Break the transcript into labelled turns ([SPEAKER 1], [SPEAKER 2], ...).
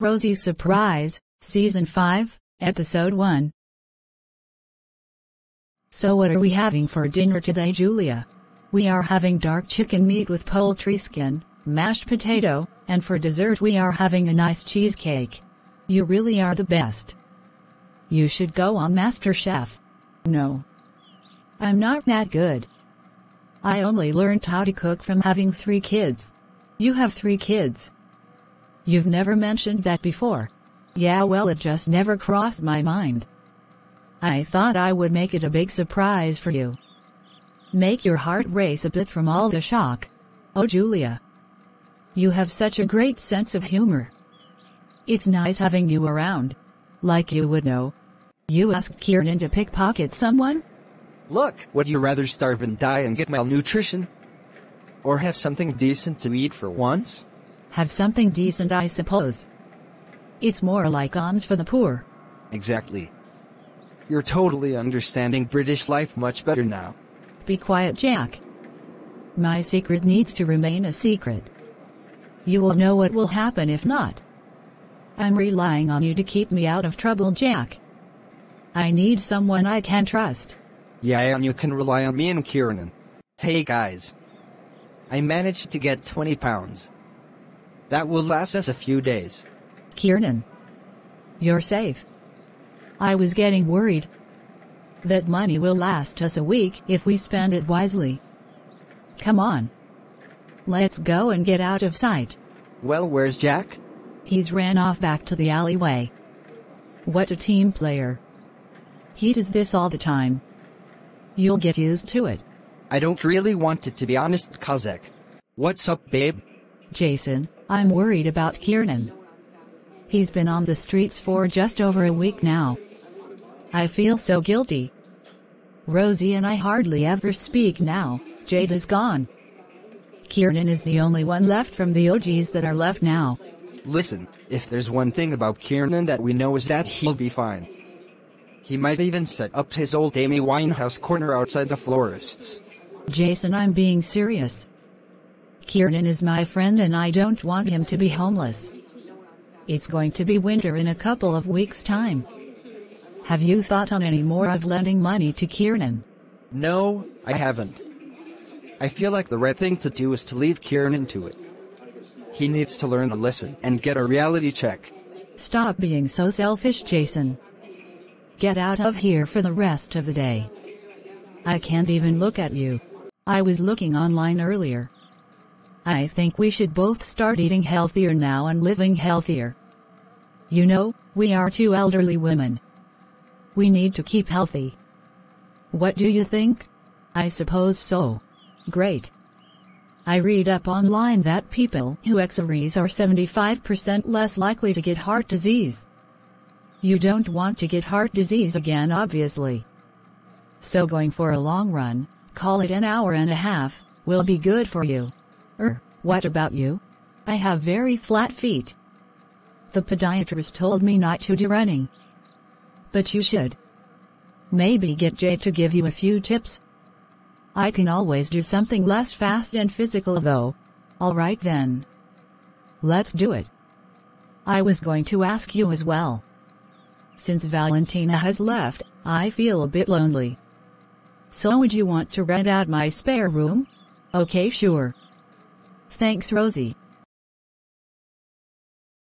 [SPEAKER 1] Rosie's Surprise, Season 5, Episode 1. So what are we having for dinner today Julia? We are having dark chicken meat with poultry skin, mashed potato, and for dessert we are having a nice cheesecake. You really are the best. You should go on MasterChef. No. I'm not that good. I only learned how to cook from having three kids. You have three kids. You've never mentioned that before. Yeah well it just never crossed my mind. I thought I would make it a big surprise for you. Make your heart race a bit from all the shock. Oh Julia. You have such a great sense of humor. It's nice having you around. Like you would know. You asked Kieran to pickpocket someone?
[SPEAKER 2] Look, would you rather starve and die and get malnutrition? Or have something decent to eat for once?
[SPEAKER 1] Have something decent, I suppose. It's more like alms for the poor.
[SPEAKER 2] Exactly. You're totally understanding British life much better now.
[SPEAKER 1] Be quiet, Jack. My secret needs to remain a secret. You will know what will happen if not. I'm relying on you to keep me out of trouble, Jack. I need someone I can trust.
[SPEAKER 2] Yeah, and you can rely on me and Kieran. Hey guys. I managed to get 20 pounds. That will last us a few days.
[SPEAKER 1] Kiernan. You're safe. I was getting worried. That money will last us a week if we spend it wisely. Come on. Let's go and get out of sight.
[SPEAKER 2] Well, where's Jack?
[SPEAKER 1] He's ran off back to the alleyway. What a team player. He does this all the time. You'll get used to it.
[SPEAKER 2] I don't really want it to be honest, Kazek.
[SPEAKER 1] What's up, babe? Jason. I'm worried about Kieran. He's been on the streets for just over a week now. I feel so guilty. Rosie and I hardly ever speak now, Jade is gone. Kieran is the only one left from the OGs that are left now.
[SPEAKER 2] Listen, if there's one thing about Kieran that we know is that he'll be fine. He might even set up his old Amy Winehouse corner outside the florists.
[SPEAKER 1] Jason I'm being serious. Kieran is my friend and I don't want him to be homeless. It's going to be winter in a couple of weeks' time. Have you thought on any more of lending money to Kieran?
[SPEAKER 2] No, I haven't. I feel like the right thing to do is to leave Kieran to it. He needs to learn a lesson and get a reality check.
[SPEAKER 1] Stop being so selfish, Jason. Get out of here for the rest of the day. I can't even look at you. I was looking online earlier. I think we should both start eating healthier now and living healthier. You know, we are two elderly women. We need to keep healthy. What do you think? I suppose so. Great. I read up online that people who exercise are 75% less likely to get heart disease. You don't want to get heart disease again obviously. So going for a long run, call it an hour and a half, will be good for you. Er, what about you? I have very flat feet. The podiatrist told me not to do running. But you should. Maybe get Jay to give you a few tips. I can always do something less fast and physical though. Alright then. Let's do it. I was going to ask you as well. Since Valentina has left, I feel a bit lonely. So would you want to rent out my spare room? Okay sure. Thanks Rosie.